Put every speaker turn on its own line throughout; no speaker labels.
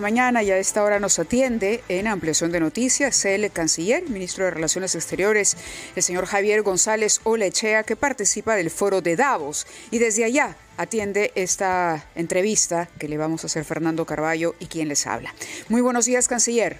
mañana y a esta hora nos atiende en ampliación de noticias el canciller, ministro de Relaciones Exteriores, el señor Javier González Olechea, que participa del foro de Davos. Y desde allá atiende esta entrevista que le vamos a hacer Fernando Carballo y quien les habla. Muy buenos días, canciller.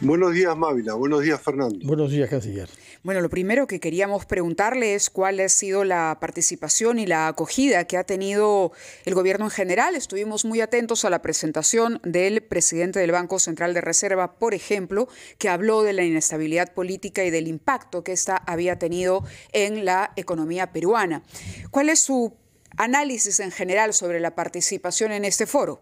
Buenos días, Mávila. Buenos días, Fernando. Buenos días, canciller.
Bueno, lo primero que queríamos preguntarle es cuál ha sido la participación y la acogida que ha tenido el gobierno en general. Estuvimos muy atentos a la presentación del presidente del Banco Central de Reserva, por ejemplo, que habló de la inestabilidad política y del impacto que esta había tenido en la economía peruana. ¿Cuál es su análisis en general sobre la participación en este foro?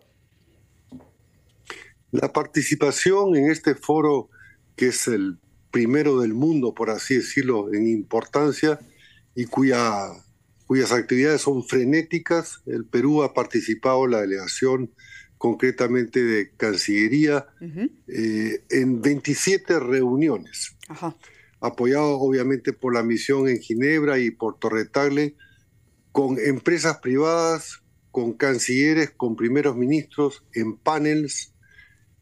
La participación en este foro, que es el primero del mundo, por así decirlo, en importancia y cuya, cuyas actividades son frenéticas. El Perú ha participado, la delegación concretamente de Cancillería, eh, en 27 reuniones, Ajá. apoyado obviamente por la misión en Ginebra y por Torretagle, con empresas privadas, con cancilleres, con primeros ministros, en panels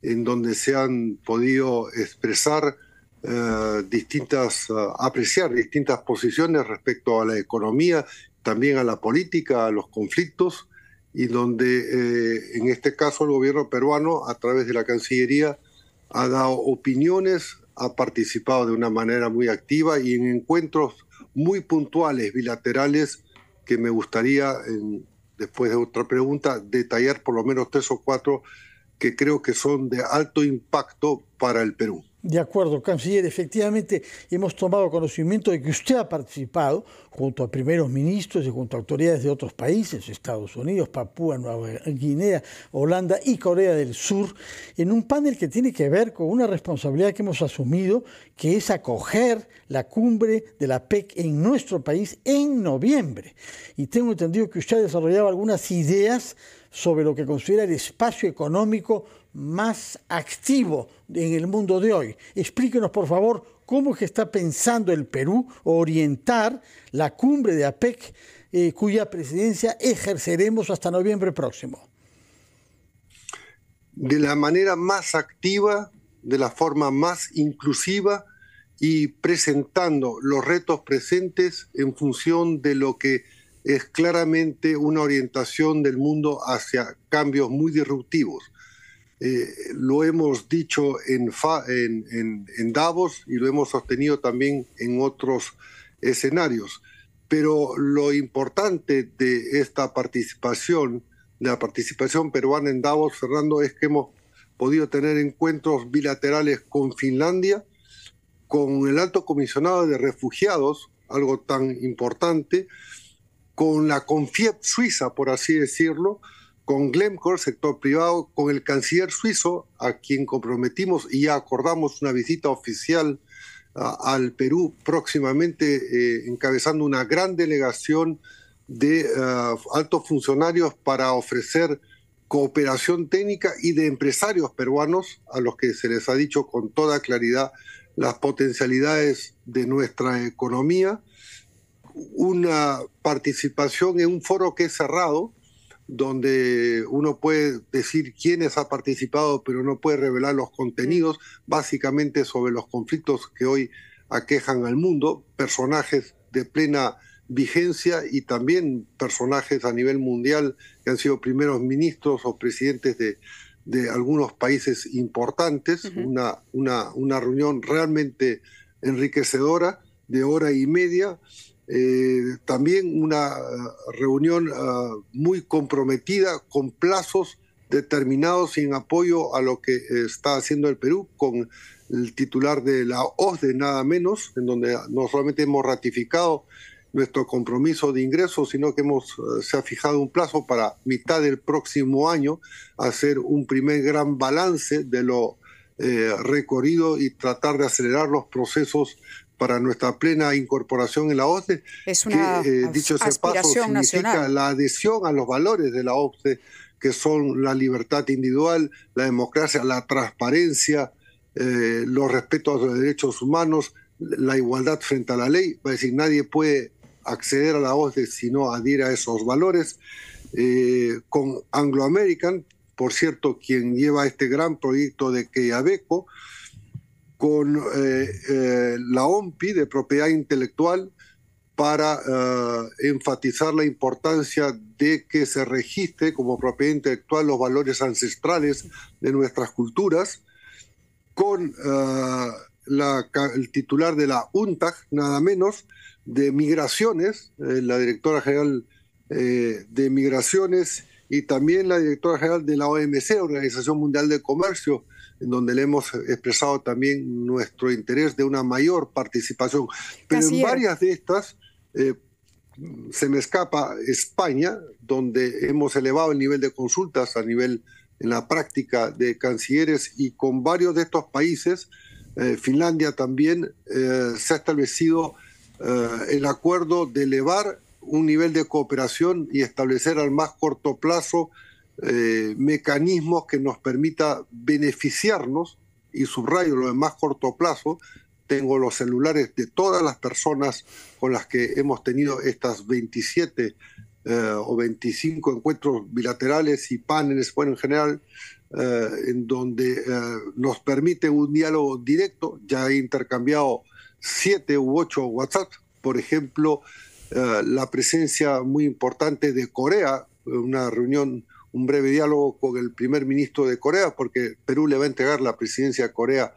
en donde se han podido expresar eh, distintas, eh, apreciar distintas posiciones respecto a la economía, también a la política, a los conflictos, y donde eh, en este caso el gobierno peruano, a través de la Cancillería, ha dado opiniones, ha participado de una manera muy activa y en encuentros muy puntuales, bilaterales, que me gustaría, después de otra pregunta, detallar por lo menos tres o cuatro que creo que son de alto impacto para el Perú.
De acuerdo, canciller, efectivamente hemos tomado conocimiento de que usted ha participado junto a primeros ministros y junto a autoridades de otros países, Estados Unidos, Papúa Nueva Guinea, Holanda y Corea del Sur, en un panel que tiene que ver con una responsabilidad que hemos asumido, que es acoger la cumbre de la PEC en nuestro país en noviembre. Y tengo entendido que usted ha desarrollado algunas ideas sobre lo que considera el espacio económico más activo en el mundo de hoy. Explíquenos, por favor, cómo es que está pensando el Perú orientar la cumbre de APEC, eh, cuya presidencia ejerceremos hasta noviembre próximo.
De la manera más activa, de la forma más inclusiva y presentando los retos presentes en función de lo que es claramente una orientación del mundo hacia cambios muy disruptivos eh, lo hemos dicho en, en, Davos y lo hemos sostenido también en otros escenarios. Pero lo importante de esta participación, de la participación peruana en Davos, Fernando, es que hemos podido tener encuentros bilaterales con Finlandia, con el alto comisionado de refugiados, algo tan importante, con la CONFIEP suiza, por así decirlo, con Glemcor sector privado, con el canciller suizo, a quien comprometimos y acordamos una visita oficial al Perú próximamente, eh, encabezando una gran delegación de eh, altos funcionarios para ofrecer cooperación técnica y de empresarios peruanos a los que se les ha dicho con toda claridad las potencialidades de nuestra economía, una participación en un foro que es cerrado, donde uno puede decir quiénes ha participado, pero no puede revelar los contenidos, básicamente sobre los conflictos que hoy aquejan al mundo, personajes de plena vigencia y también personajes a nivel mundial que han sido primeros ministros o presidentes de, algunos países importantes, una reunión realmente enriquecedora de hora y media eh, también una eh, reunión eh, muy comprometida con plazos determinados y en apoyo a lo que está haciendo el Perú con el titular de la OSDE, nada menos, en donde ah, no solamente hemos ratificado nuestro compromiso de ingresos, sino que hemos, se ha fijado un plazo para mitad del próximo año hacer un primer gran balance de lo recorrido y tratar de acelerar los procesos para nuestra plena incorporación en la OCDE, que, eh, dicho ese paso, significa la adhesión a los valores de la OCDE, que son la libertad individual, la democracia, la transparencia, eh, los respetos a los derechos humanos, la igualdad frente a la ley. Es decir, nadie puede acceder a la OCDE si no adhiere a esos valores. Eh, con Anglo American, por cierto, quien lleva este gran proyecto de Abeco con eh, eh, la OMPI de propiedad intelectual para eh, enfatizar la importancia de que se registre como propiedad intelectual los valores ancestrales de nuestras culturas, con el titular de la UNTAG, nada menos, de Migraciones, la directora general de Migraciones y también la directora general de la OMC, Organización Mundial de Comercio, en donde le hemos expresado también nuestro interés de una mayor participación. Pero en varias de estas eh, se me escapa España, donde hemos elevado el nivel de consultas a nivel en la práctica de cancilleres y con varios de estos países, eh, Finlandia también, eh, se ha establecido el acuerdo de elevar un nivel de cooperación y establecer al más corto plazo eh, mecanismos que nos permita beneficiarnos, y subrayo lo de más corto plazo, tengo los celulares de todas las personas con las que hemos tenido estas 27 eh, o 25 encuentros bilaterales y paneles, bueno, en general, eh, en donde nos permite un diálogo directo. Ya he intercambiado 7 u 8 WhatsApp, por ejemplo, la presencia muy importante de Corea, una reunión un breve diálogo con el primer ministro de Corea, porque Perú le va a entregar la presidencia a Corea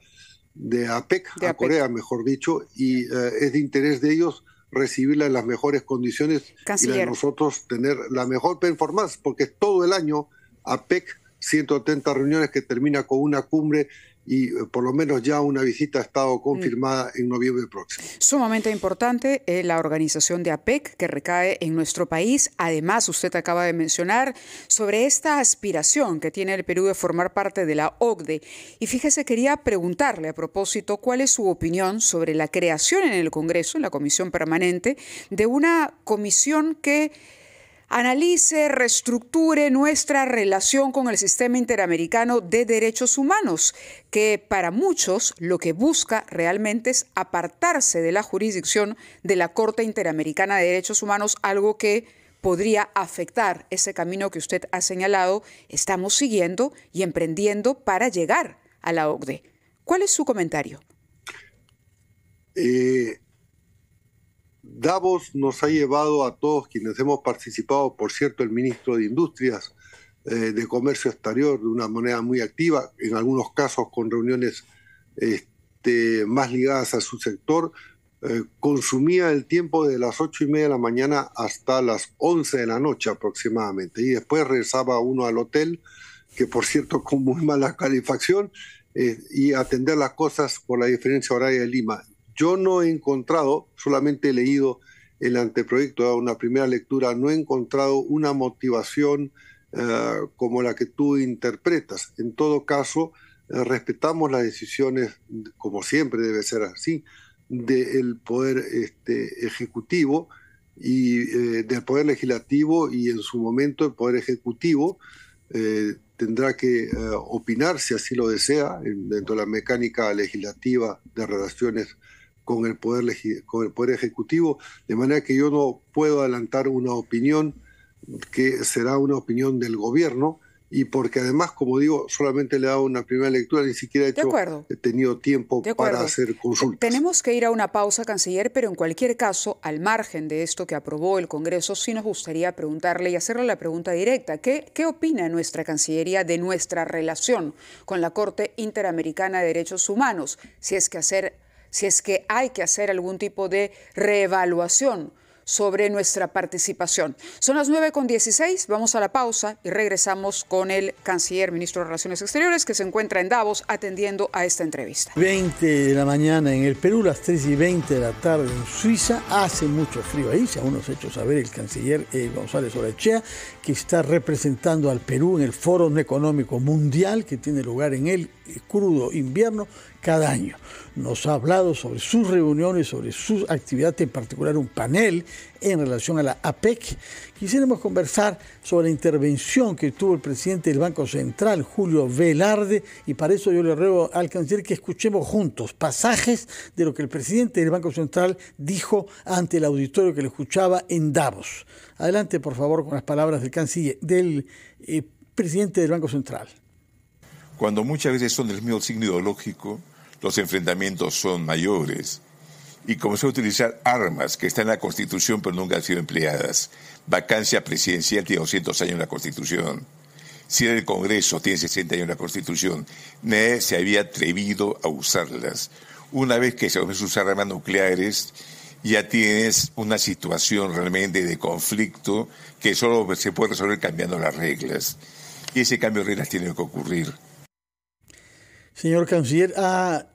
de APEC, a e e Corea mejor dicho, y eh, es de interés de ellos recibirla en las mejores condiciones y de nosotros tener la mejor performance, porque es todo el año APEC, 180 reuniones que termina con una cumbre y eh, por lo menos ya una visita ha estado mm. confirmada
en noviembre próximo. Sumamente importante eh, la organización de APEC que recae en nuestro país. Además, usted acaba de mencionar sobre esta aspiración que tiene el Perú de formar parte de la OCDE. Y fíjese, quería preguntarle a propósito cuál es su opinión sobre la creación en el Congreso, en la Comisión Permanente, de una comisión que analice, reestructure nuestra relación con el sistema interamericano de derechos humanos, que para muchos lo que busca realmente es apartarse de la jurisdicción de la Corte Interamericana de Derechos Humanos, algo que podría afectar ese camino que usted ha señalado, estamos siguiendo y emprendiendo para llegar a la OCDE. ¿Cuál es su comentario?
Davos nos ha llevado a todos quienes hemos participado, por cierto, el ministro de Industrias, eh, de Comercio Exterior, de una manera muy activa, en algunos casos con reuniones este, más ligadas a su sector, eh, consumía el tiempo de las ocho y media de la mañana hasta las once de la noche aproximadamente. Y después regresaba uno al hotel, que por cierto con muy mala calefacción, eh, y atender las cosas por la diferencia horaria de Lima. Yo no he encontrado, solamente he leído el anteproyecto, una primera lectura, no he encontrado una motivación eh, como la que tú interpretas. En todo caso, eh, respetamos las decisiones, como siempre debe ser así, del poder este, ejecutivo y eh, del poder legislativo y en su momento el poder ejecutivo tendrá que opinar si así lo desea dentro de la mecánica legislativa de relaciones con el poder, poder ejecutivo, de manera que yo no puedo adelantar una opinión que será una opinión del gobierno y porque además, como digo, solamente le he dado una primera lectura, ni siquiera he, tenido tiempo para hacer consultas.
Tenemos que ir a una pausa, canciller, pero en cualquier caso, al margen de esto que aprobó el Congreso, sí nos gustaría preguntarle y hacerle la pregunta directa. ¿Qué, qué opina nuestra Cancillería de nuestra relación con la Corte Interamericana de Derechos Humanos? Si es que hacer si es que hay que hacer algún tipo de reevaluación sobre nuestra participación. Son las 9 con 16, vamos a la pausa y regresamos con el canciller, ministro de Relaciones Exteriores, que se encuentra en Davos atendiendo a esta entrevista.
20 de la mañana en el Perú, las 3 y 20 de la tarde en Suiza, hace mucho frío ahí, se aún nos ha hecho saber el canciller eh, González Orachea, que está representando al Perú en el Foro Económico Mundial que tiene lugar en el eh, crudo invierno cada año. Nos ha hablado sobre sus reuniones, sobre sus actividades, en particular un panel en relación a la APEC. Quisiéramos conversar sobre la intervención que tuvo el presidente del Banco Central, Julio Velarde, y para eso yo le ruego al canciller que escuchemos juntos pasajes de lo que el presidente del Banco Central dijo ante el auditorio que le escuchaba en Davos. Adelante, por favor, con las palabras del canciller, del eh, presidente del Banco Central.
Cuando muchas veces son del mismo signo ideológico, los enfrentamientos son mayores. Y comenzó a utilizar armas que están en la Constitución pero nunca han sido empleadas. Vacancia presidencial tiene 200 años en la Constitución. si el Congreso tiene 60 años en la Constitución. Nadie se había atrevido a usarlas. Una vez que se comienzan a usar armas nucleares, ya tienes una situación realmente de conflicto que solo se puede resolver cambiando las reglas. Y ese cambio de reglas tiene que
ocurrir. Señor canciller, ha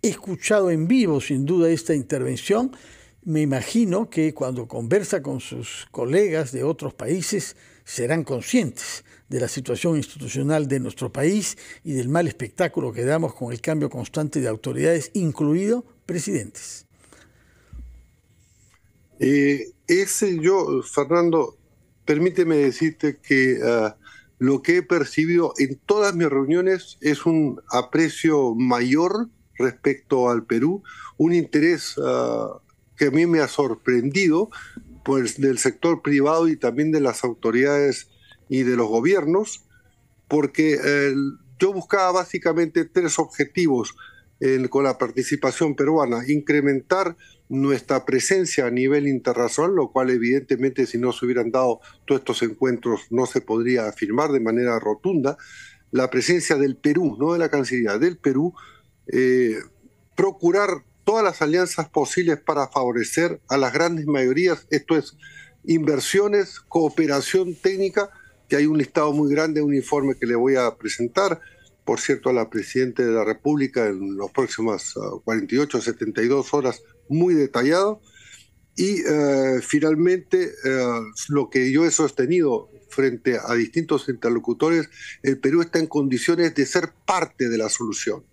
escuchado en vivo sin duda esta intervención. Me imagino que cuando conversa con sus colegas de otros países serán conscientes de la situación institucional de nuestro país y del mal espectáculo que damos con el cambio constante de autoridades, incluido presidentes.
Eh, ese yo, Fernando, permíteme decirte que ah, lo que he percibido en todas mis reuniones es un aprecio mayor respecto al Perú, un interés ah, que a mí me ha sorprendido pues, del sector privado y también de las autoridades y de los gobiernos, porque yo buscaba básicamente tres objetivos con la participación peruana, incrementar nuestra presencia a nivel internacional, lo cual evidentemente si no se hubieran dado todos estos encuentros no se podría afirmar de manera rotunda, la presencia del Perú, no de la Cancillería, del Perú, eh, procurar todas las alianzas posibles para favorecer a las grandes mayorías, esto es, inversiones, cooperación técnica, que hay un listado muy grande, un informe que le voy a presentar, por cierto, a la Presidenta de la República en las próximas 48 72 horas muy detallado. Y eh, finalmente, eh, lo que yo he sostenido frente a distintos interlocutores, el Perú está en condiciones de ser parte de la solución,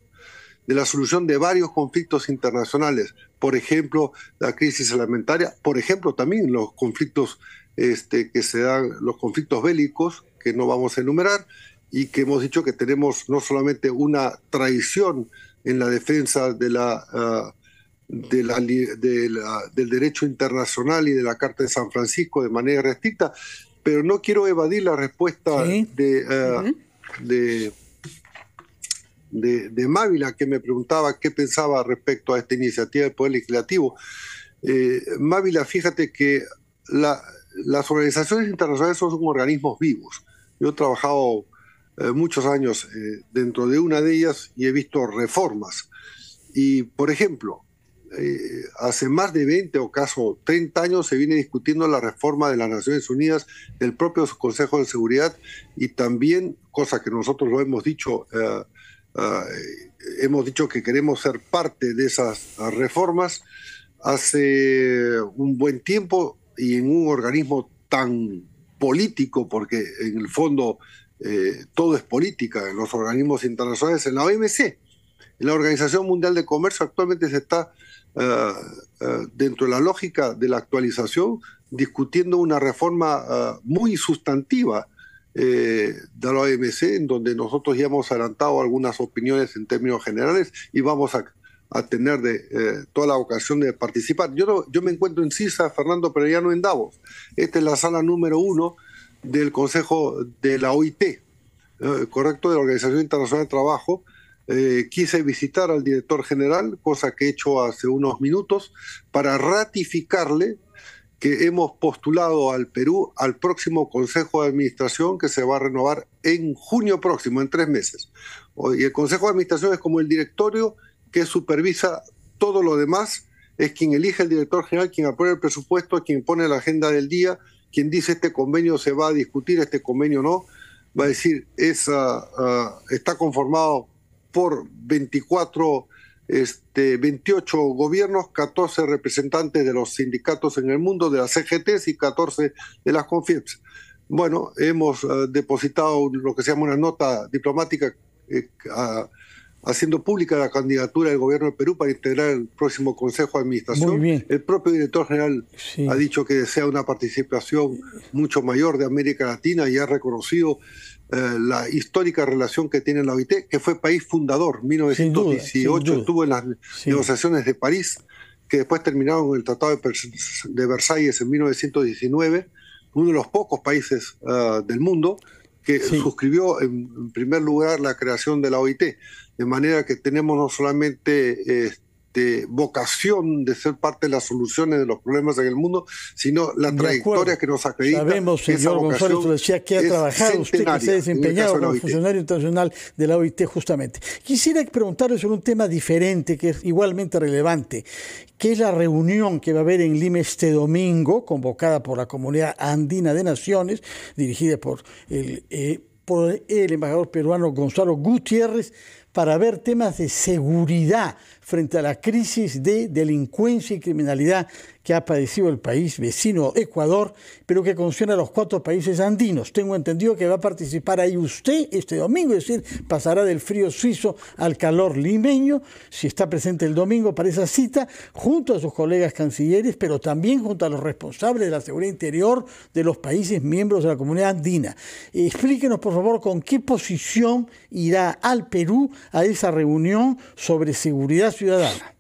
de la solución de varios conflictos internacionales, por ejemplo, la crisis alimentaria, por ejemplo, también los conflictos este, que se dan, los conflictos bélicos, que no vamos a enumerar, y que hemos dicho que tenemos no solamente una traición en la defensa de la... Eh, la, del derecho internacional y de la Carta de San Francisco de manera restricta, pero no quiero evadir la respuesta eh, de, de, Mávila, que me preguntaba qué pensaba respecto a esta iniciativa del Poder Legislativo. Eh, Mávila, fíjate que las organizaciones internacionales son organismos vivos. Yo he trabajado eh, muchos años dentro de una de ellas y he visto reformas. Y, por ejemplo, eh, hace más de 20 o caso 30 años se viene discutiendo la reforma de las Naciones Unidas, del propio Consejo de Seguridad y también, cosa que nosotros lo hemos dicho, eh, eh, hemos dicho que queremos ser parte de esas reformas, hace un buen tiempo y en un organismo tan político, porque en el fondo todo es política en los organismos internacionales, en la OMC la Organización Mundial de Comercio actualmente se está, eh, eh, dentro de la lógica de la actualización, discutiendo una reforma eh, muy sustantiva de la OMC, en donde nosotros ya hemos adelantado algunas opiniones en términos generales y vamos a, tener de, toda la ocasión de participar. Yo, me encuentro en CISA, Fernando, pero ya no en Davos. Esta es la sala número uno del Consejo de la OIT, correcto, de la Organización Internacional de Trabajo, eh, quise visitar al director general, cosa que he hecho hace unos minutos, para ratificarle que hemos postulado al Perú al próximo Consejo de Administración que se va a renovar en junio próximo, en tres meses. Y el Consejo de Administración es como el directorio que supervisa todo lo demás, es quien elige al director general, quien aprueba el presupuesto, quien pone la agenda del día, quien dice este convenio se va a discutir, este convenio no. Va a decir, esa ah, está conformado por 24, este, 28 gobiernos, 14 representantes de los sindicatos en el mundo, de las CGTs e y 14 de las CONFIEPS. Bueno, hemos eh, depositado lo que se llama una nota diplomática eh, a, haciendo pública la candidatura del gobierno de Perú para integrar el próximo Consejo de Administración. El propio director general ha dicho que desea una participación mucho mayor de América Latina y ha reconocido eh, la histórica relación que tiene la OIT, que fue país fundador. 1918 estuvo en las negociaciones de París, que después terminaron con el Tratado de, Versalles en 1919, uno de los pocos países ah, del mundo que suscribió en, primer lugar la creación de la OIT. De manera que tenemos no solamente... Este, de vocación de ser parte de las soluciones de los problemas en el mundo, sino la trayectoria que nos acredita. Sabemos, señor González, decía que ha trabajado usted, que se ha desempeñado como
funcionario internacional de la OIT justamente. Quisiera preguntarle sobre un tema diferente que es igualmente relevante, que es la reunión que va a haber en Lima este domingo, convocada por la Comunidad Andina de Naciones, dirigida por el, eh, por el embajador peruano Gonzalo Gutiérrez, para ver temas de seguridad frente a la crisis de delincuencia y criminalidad que ha padecido el país vecino Ecuador, pero que concierne a los cuatro países andinos. Tengo entendido que va a participar ahí usted este domingo, es decir, pasará del frío suizo al calor limeño, si está presente el domingo para esa cita, junto a sus colegas cancilleres, pero también junto a los responsables de la seguridad interior de los países miembros de la comunidad andina. Explíquenos, por favor, con qué posición irá al Perú a esa reunión sobre seguridad ciudadana.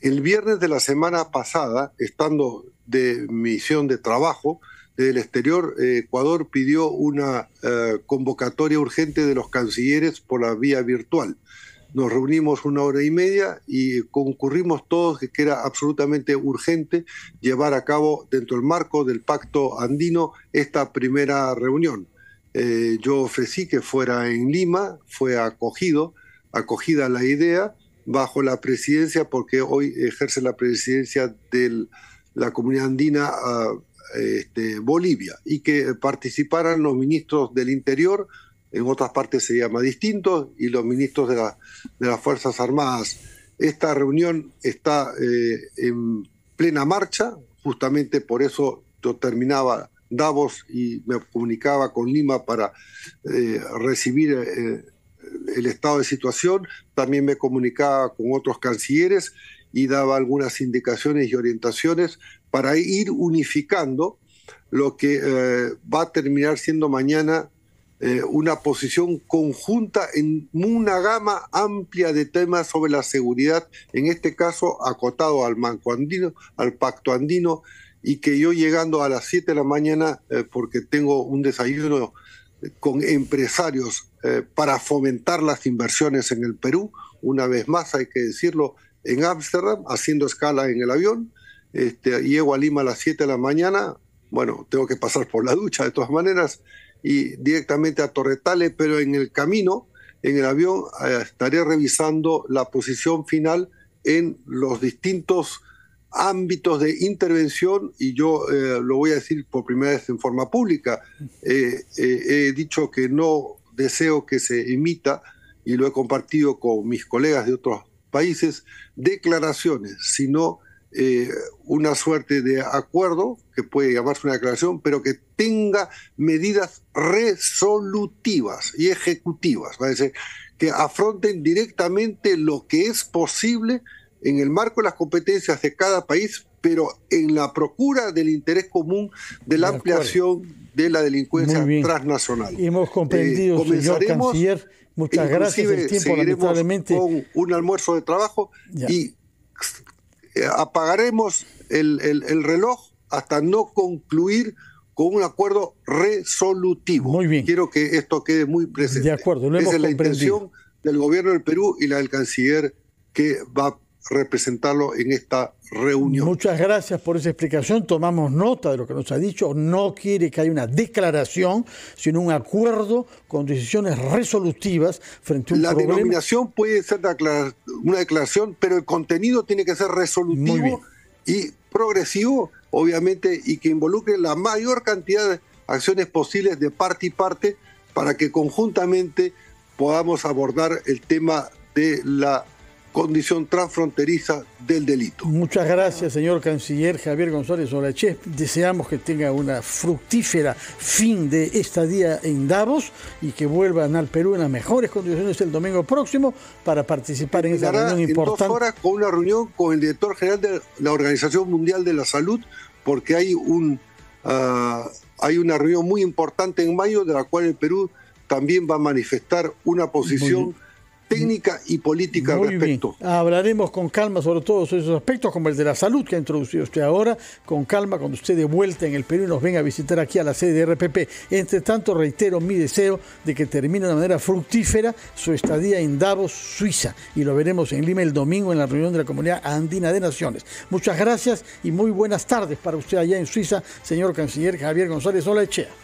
El viernes de la semana pasada, estando de misión de trabajo desde el exterior, eh, Ecuador pidió una eh, convocatoria urgente de los cancilleres por la vía virtual. Nos reunimos una hora y media y concurrimos todos que era absolutamente urgente llevar a cabo dentro del marco del pacto andino esta primera reunión. Eh, yo ofrecí que fuera en Lima, fue acogido acogida la idea bajo la presidencia, porque hoy ejerce la presidencia de la comunidad andina ah, este, Bolivia, y que participaran los ministros del Interior, en otras partes se llama distinto, y los ministros de, las Fuerzas Armadas. Esta reunión está eh, en plena marcha, justamente por eso yo terminaba Davos y me comunicaba con Lima para eh, recibir eh, el estado de situación, también me comunicaba con otros cancilleres y daba algunas indicaciones y orientaciones para ir unificando lo que eh, va a terminar siendo mañana eh, una posición conjunta en una gama amplia de temas sobre la seguridad, en este caso acotado al Manco Andino, al Pacto Andino, y que yo llegando a las 7 de la mañana, eh, porque tengo un desayuno con empresarios eh, para fomentar las inversiones en el Perú. Una vez más, hay que decirlo, en Ámsterdam, haciendo escala en el avión. Este, llego a Lima a las 7 de la mañana, bueno, tengo que pasar por la ducha de todas maneras, y directamente a Torretale, pero en el camino, en el avión, eh, estaré revisando la posición final en los distintos ámbitos de intervención y yo eh, lo voy a decir por primera vez en forma pública. he dicho que no deseo que se emita, y lo he compartido con mis colegas de otros países, declaraciones, sino eh, una suerte de acuerdo, que puede llamarse una declaración, pero que tenga medidas resolutivas y ejecutivas, ¿vale? que afronten directamente lo que es posible en el marco de las competencias de cada país pero en la procura del interés común de la ampliación de la delincuencia transnacional. Hemos comprendido, eh, señor canciller.
Muchas gracias. tiempo, lamentablemente.
Con un almuerzo de trabajo y eh, apagaremos el, reloj hasta no concluir con un acuerdo resolutivo. Quiero que esto quede muy
presente. De acuerdo, Esa es la intención
del gobierno del Perú y la del canciller que va a representarlo en esta
Muchas gracias por esa explicación. Tomamos nota de lo que nos ha dicho. No quiere que haya una declaración, sino un acuerdo con decisiones resolutivas frente a un la problema. La denominación
puede ser una declaración, pero el contenido tiene que ser resolutivo y progresivo, obviamente, y que involucre la mayor cantidad de acciones posibles de parte y parte para que conjuntamente podamos abordar el tema de la condición transfronteriza del delito.
Muchas gracias, señor canciller Javier González Olache. Deseamos que tenga una fructífera fin de esta día en Davos y que vuelvan al Perú en las mejores condiciones el domingo próximo para participar en esta reunión importante. En dos horas
con una reunión con el director general de la Organización Mundial de la Salud, porque hay un ah, hay una reunión muy importante en mayo de la cual el Perú también va a manifestar una posición técnica y política al respecto.
Hablaremos con calma sobre todos esos aspectos, como el de la salud que ha introducido usted ahora, con calma cuando usted de vuelta en el Perú y nos venga a visitar aquí a la sede de RPP. Entre tanto, reitero mi deseo de que termine de manera fructífera su estadía en Davos, Suiza, y lo veremos en Lima el domingo en la reunión de la Comunidad Andina de Naciones. Muchas gracias y muy buenas tardes para usted allá en Suiza, señor canciller Javier González Olaechea.